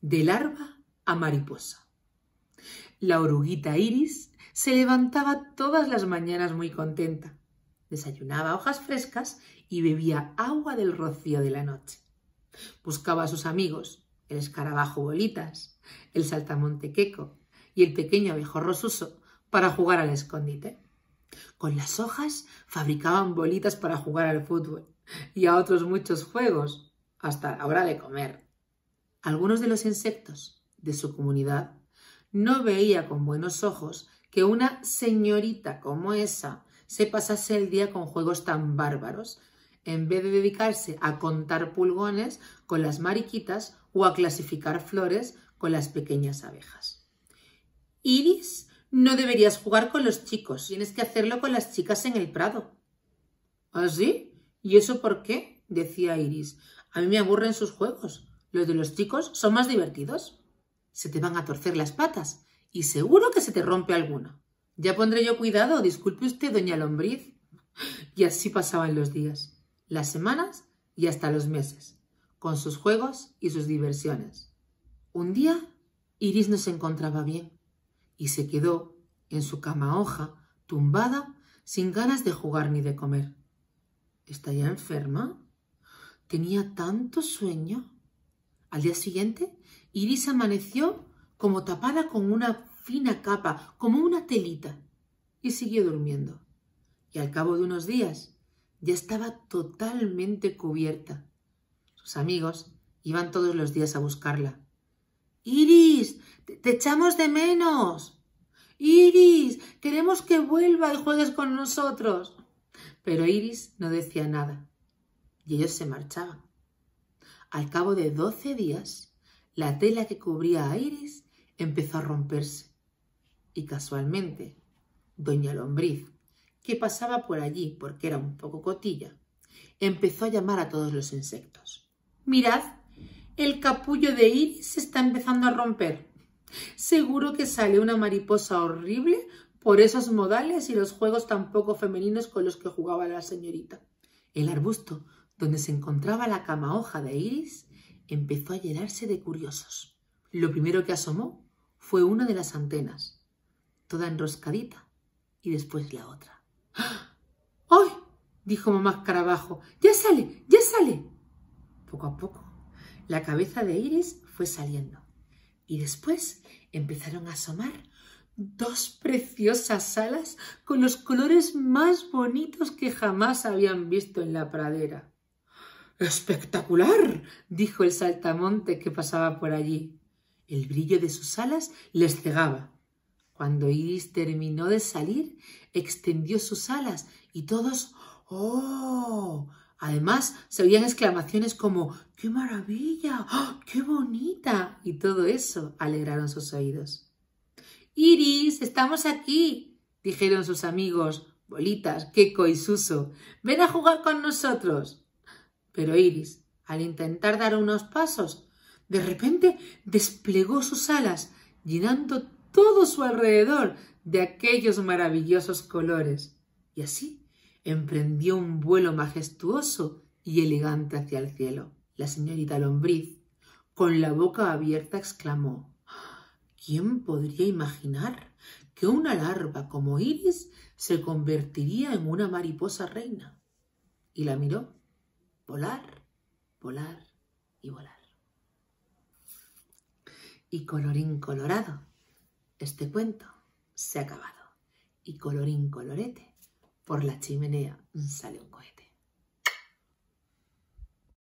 de larva a mariposa. La oruguita iris se levantaba todas las mañanas muy contenta. Desayunaba hojas frescas y bebía agua del rocío de la noche. Buscaba a sus amigos, el escarabajo bolitas, el saltamonte queco y el pequeño abejorro suso para jugar al escondite. Con las hojas fabricaban bolitas para jugar al fútbol y a otros muchos juegos, hasta la hora de comer algunos de los insectos de su comunidad, no veía con buenos ojos que una señorita como esa se pasase el día con juegos tan bárbaros, en vez de dedicarse a contar pulgones con las mariquitas o a clasificar flores con las pequeñas abejas. Iris, no deberías jugar con los chicos, tienes que hacerlo con las chicas en el prado. ¿Ah, sí? ¿Y eso por qué? decía Iris. A mí me aburren sus juegos. Los de los chicos son más divertidos. Se te van a torcer las patas y seguro que se te rompe alguna. Ya pondré yo cuidado, disculpe usted, doña Lombriz. Y así pasaban los días, las semanas y hasta los meses, con sus juegos y sus diversiones. Un día, Iris no se encontraba bien y se quedó en su cama hoja, tumbada, sin ganas de jugar ni de comer. ¿Está ya enferma? Tenía tanto sueño. Al día siguiente, Iris amaneció como tapada con una fina capa, como una telita, y siguió durmiendo. Y al cabo de unos días ya estaba totalmente cubierta. Sus amigos iban todos los días a buscarla. Iris, te, echamos de menos. Iris, queremos que vuelva y juegues con nosotros. Pero Iris no decía nada, y ellos se marchaban. Al cabo de doce días, la tela que cubría a Iris empezó a romperse. Y casualmente, doña Lombriz, que pasaba por allí porque era un poco cotilla, empezó a llamar a todos los insectos. Mirad, el capullo de Iris se está empezando a romper. Seguro que sale una mariposa horrible por esos modales y los juegos tan poco femeninos con los que jugaba la señorita. El arbusto donde se encontraba la cama hoja de iris, empezó a llenarse de curiosos. Lo primero que asomó fue una de las antenas, toda enroscadita, y después la otra. ¡Ah! ¡Ay! dijo mamá Carabajo. ¡Ya sale! ¡Ya sale! Poco a poco, la cabeza de Iris fue saliendo, y después empezaron a asomar dos preciosas alas con los colores más bonitos que jamás habían visto en la pradera. Espectacular, dijo el saltamonte que pasaba por allí. El brillo de sus alas les cegaba. Cuando Iris terminó de salir, extendió sus alas y todos ¡Oh! Además, se oían exclamaciones como ¡Qué maravilla! ¡Oh, ¡Qué bonita! Y todo eso alegraron sus oídos. Iris, estamos aquí, dijeron sus amigos, bolitas, Queco y Suso. Ven a jugar con nosotros. Pero Iris, al intentar dar unos pasos, de repente desplegó sus alas, llenando todo su alrededor de aquellos maravillosos colores. Y así emprendió un vuelo majestuoso y elegante hacia el cielo. La señorita Lombriz, con la boca abierta, exclamó ¿Quién podría imaginar que una larva como Iris se convertiría en una mariposa reina? Y la miró volar, volar y volar. Y colorín colorado, este cuento se ha acabado. Y colorín colorete, por la chimenea sale un cohete.